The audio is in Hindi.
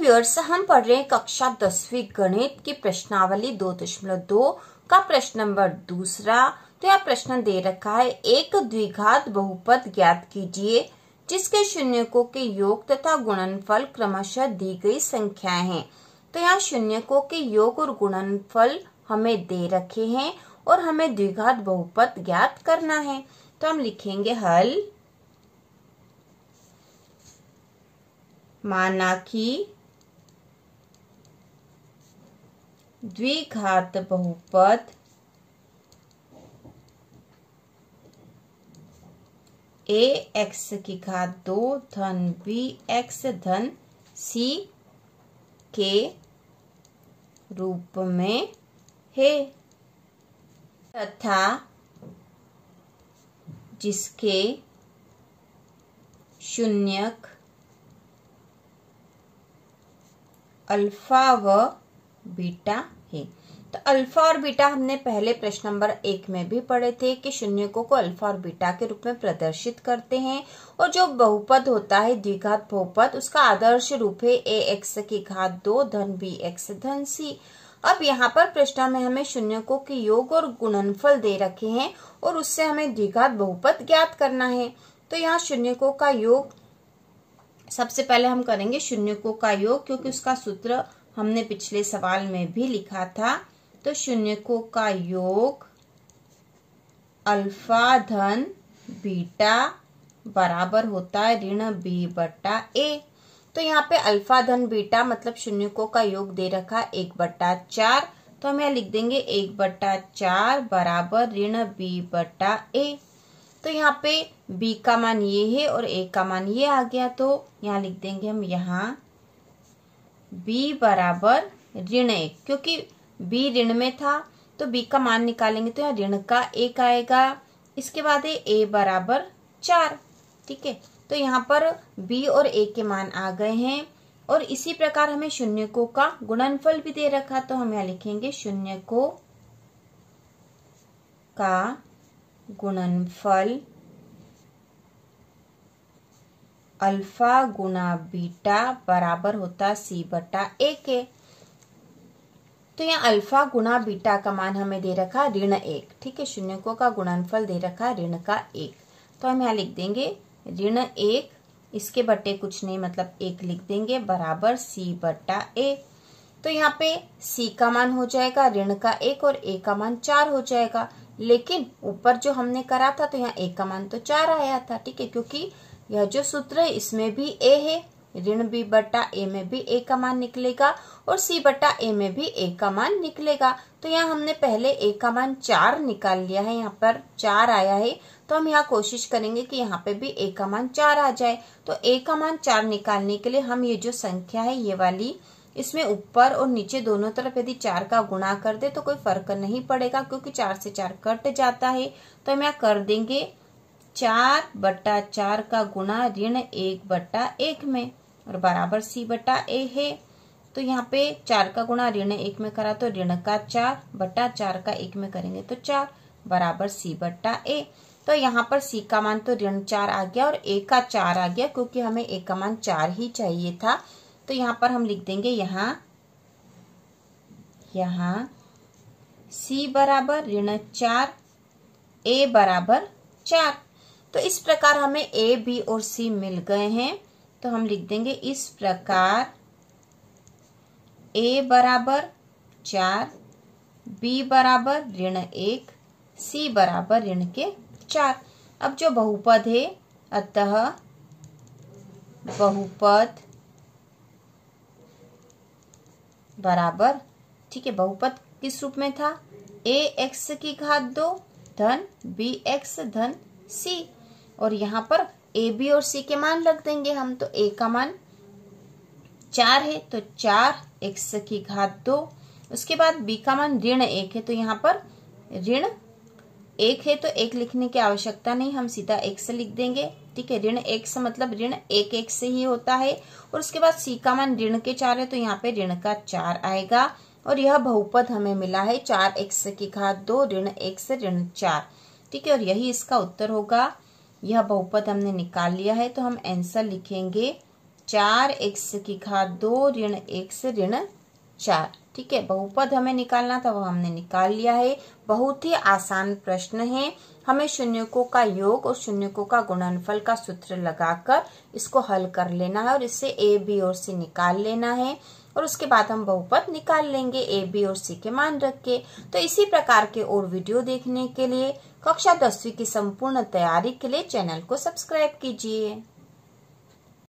व्यूअर्स हम पढ़ रहे हैं कक्षा दसवीं गणित की प्रश्नावली दो दशमलव दो का प्रश्न नंबर दूसरा तो यह प्रश्न दे रखा है एक द्विघात बहुपद ज्ञात कीजिए जिसके शून्यकों के योग तथा गुणनफल क्रमशः दी गई संख्या है तो यहाँ शून्यकों के योग और गुणनफल हमें दे रखे हैं और हमें द्विघात बहुपद ज्ञात करना है तो हम लिखेंगे हल माना कि द्विघात बहुपद ए एक्स की घात दो धन बी एक्स धन सी के रूप में है तथा जिसके शून्यक अल्फा व बीटा है तो अल्फा और बीटा हमने पहले प्रश्न नंबर एक में भी पढ़े थे कि शून्यकों को अल्फा और बीटा के रूप में प्रदर्शित करते हैं और जो बहुपद होता है द्विघात बहुपद उसका आदर्श रूप है ए एक्स की घात दो धन बी एक्स धन सी अब यहाँ पर प्रश्न में हमें शून्यकों के योग और गुणनफल दे रखे हैं और उससे हमें द्विघात बहुपद ज्ञात करना है तो यहाँ शून्यकों का योग सबसे पहले हम करेंगे शून्यकों का योग क्योंकि उसका सूत्र हमने पिछले सवाल में भी लिखा था तो शून्यकों का योग अल्फा धन बीटा बराबर होता है ऋण बी बट्टा ए तो यहाँ पे अल्फा धन बीटा मतलब शून्यकों का योग दे रखा है एक बट्टा चार तो हम यहाँ लिख देंगे एक बट्टा चार बराबर ऋण बी बट्टा ए तो यहाँ पे बी का मान ये है और ए का मान ये आ गया तो यहाँ लिख देंगे हम यहाँ बी बराबर ऋण एक क्योंकि बी ऋण में था तो बी का मान निकालेंगे तो यहाँ ऋण का एक आएगा इसके बाद है ए बराबर चार ठीक है तो यहाँ पर बी और ए के मान आ गए हैं और इसी प्रकार हमें शून्य को का गुणनफल भी दे रखा तो हम यहाँ लिखेंगे शून्य को का गुणनफल अल्फा गुना बीटा बराबर होता सी बटा ए के तो यहाँ अल्फा गुना बीटा का मान हमें दे रखा ऋण एक ठीक है शून्यकों का गुणनफल दे रखा ऋण का एक तो हम यहाँ लिख देंगे ऋण एक इसके बटे कुछ नहीं मतलब एक लिख देंगे बराबर सी बटा ए तो यहाँ पे सी का मान हो जाएगा ऋण का एक और ए का मान चार हो जाएगा लेकिन ऊपर जो हमने करा था तो यहाँ ए का मान तो चार आया था ठीक है क्योंकि यह जो सूत्र है इसमें भी ए है ऋण बी बटा ए में भी ए का मान निकलेगा और सी बटा ए में भी ए का मान निकलेगा तो यहाँ हमने पहले ए का मान चार निकाल लिया है यहाँ पर चार आया है तो हम यहाँ कोशिश करेंगे कि यहाँ पे भी ए का मान चार आ जाए तो ए का मान चार निकालने के लिए हम ये जो संख्या है ये वाली इसमें ऊपर और नीचे दोनों तरफ यदि चार का गुणा कर दे तो कोई फर्क नहीं पड़ेगा क्योंकि चार से चार कट जाता है तो हम यहाँ कर देंगे चार बट्टा चार का गुणा ऋण एक बट्टा एक में और बराबर सी बट्टा ए है तो यहाँ पे चार का गुणा ऋण एक में करा तो ऋण का चार बट्टा चार का एक में करेंगे तो चार बराबर सी बट्टा ए तो यहाँ पर सी का मान तो ऋण चार आ गया और ए का चार आ गया क्योंकि हमें ए का मान चार ही चाहिए था तो यहाँ पर हम लिख देंगे यहाँ यहाँ सी बराबर ऋण चार ए बराबर चार तो इस प्रकार हमें ए बी और सी मिल गए हैं तो हम लिख देंगे इस प्रकार ए बराबर चार बी बराबर ऋण एक सी बराबर ऋण के चार अब जो बहुपद है अतः बहुपद बराबर ठीक है बहुपद किस रूप में था ए एक्स की घात दो धन बी एक्स धन सी और यहाँ पर ए बी और सी के मान रख देंगे हम तो ए का मान चार है तो चार एक्स की घात दो उसके बाद बी का मान ऋण एक है तो यहाँ पर ऋण एक है तो एक लिखने की आवश्यकता नहीं हम सीधा एक से लिख देंगे ठीक है ऋण एक से मतलब ऋण एक एक से ही होता है और उसके बाद सी का मान ऋण के चार है तो यहाँ पे ऋण का चार आएगा और यह बहुपद हमें मिला है चार एक्स की घात दो ऋण एक से ऋण चार ठीक है और यही इसका उत्तर होगा यह बहुपद हमने निकाल लिया है तो हम आंसर लिखेंगे चार एक्स की घात दो ऋण एक्स ऋण चार ठीक है बहुपद हमें निकालना था वो हमने निकाल लिया है बहुत ही आसान प्रश्न है हमें शून्यकों का योग और शून्यकों का गुणनफल का सूत्र लगाकर इसको हल कर लेना है और इससे ए बी और सी निकाल लेना है और उसके बाद हम बहुपद निकाल लेंगे ए बी और सी के मान रख के तो इसी प्रकार के और वीडियो देखने के लिए कक्षा दसवीं की संपूर्ण तैयारी के लिए चैनल को सब्सक्राइब कीजिए